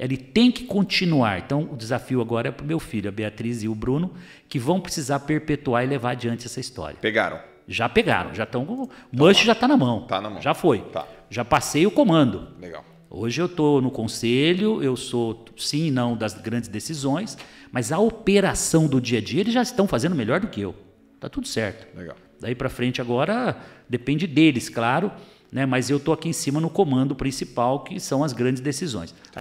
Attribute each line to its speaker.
Speaker 1: Ele tem que continuar. Então, o desafio agora é para o meu filho, a Beatriz e o Bruno, que vão precisar perpetuar e levar adiante essa história. Pegaram. Já pegaram, já estão. O tá Mush já está na mão. Está na mão. Já foi. Tá. Já passei o comando. Legal. Hoje eu estou no conselho, eu sou sim e não das grandes decisões, mas a operação do dia a dia eles já estão fazendo melhor do que eu. Tá tudo certo. Legal. Daí para frente agora depende deles, claro, né? Mas eu estou aqui em cima no comando principal, que são as grandes decisões.